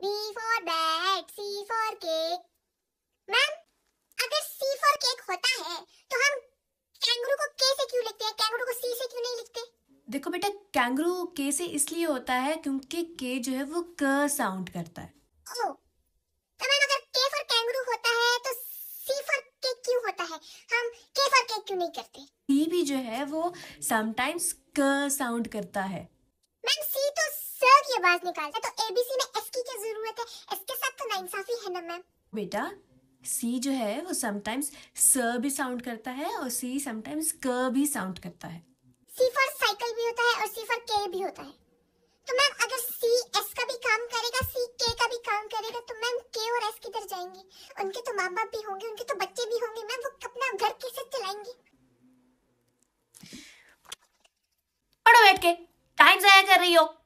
B for bat, C for cake. Ma'am अगर C for cake होता है तो हम कैंगरू को K से क्यों लिखते हैं कैंगरू को C से क्यों नहीं लिखते देखो बेटा कैंगरू K से इसलिए होता है क्योंकि K जो है वो K साउंड करता है ओ, oh, तो मैम अगर K for कैंगरू होता है तो C for cake क्यों होता है हम K for cake क्यों नहीं करते C भी जो है वो sometimes K साउंड करता है से निकाल निकालता है तो एबीसी में एस की क्या जरूरत है एस के साथ तो नाइंसाफी है ना मैम बेटा सी जो है वो समटाइम्स स भी साउंड करता है और सी समटाइम्स क भी साउंड करता है सी फॉर साइकिल भी होता है और सी फॉर के भी होता है तो मैम अगर सी एस का भी काम करेगा सी के का भी काम करेगा तो मैम के और एस किधर जाएंगे उनके तो माँ बाप भी होंगे उनके तो बच्चे भी होंगे मैम वो अपना घर कैसे चलाएंगे पढ़ो बैठ के टाइम जाया कर रही हो